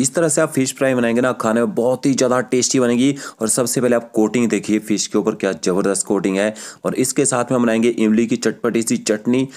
इस तरह से आप फिश फ्राई बनाएंगे ना खाने में बहुत ही ज़्यादा टेस्टी बनेगी और सबसे पहले आप कोटिंग देखिए फिश के ऊपर क्या ज़बरदस्त कोटिंग है और इसके साथ में बनाएंगे इमली की चटपटी सी चटनी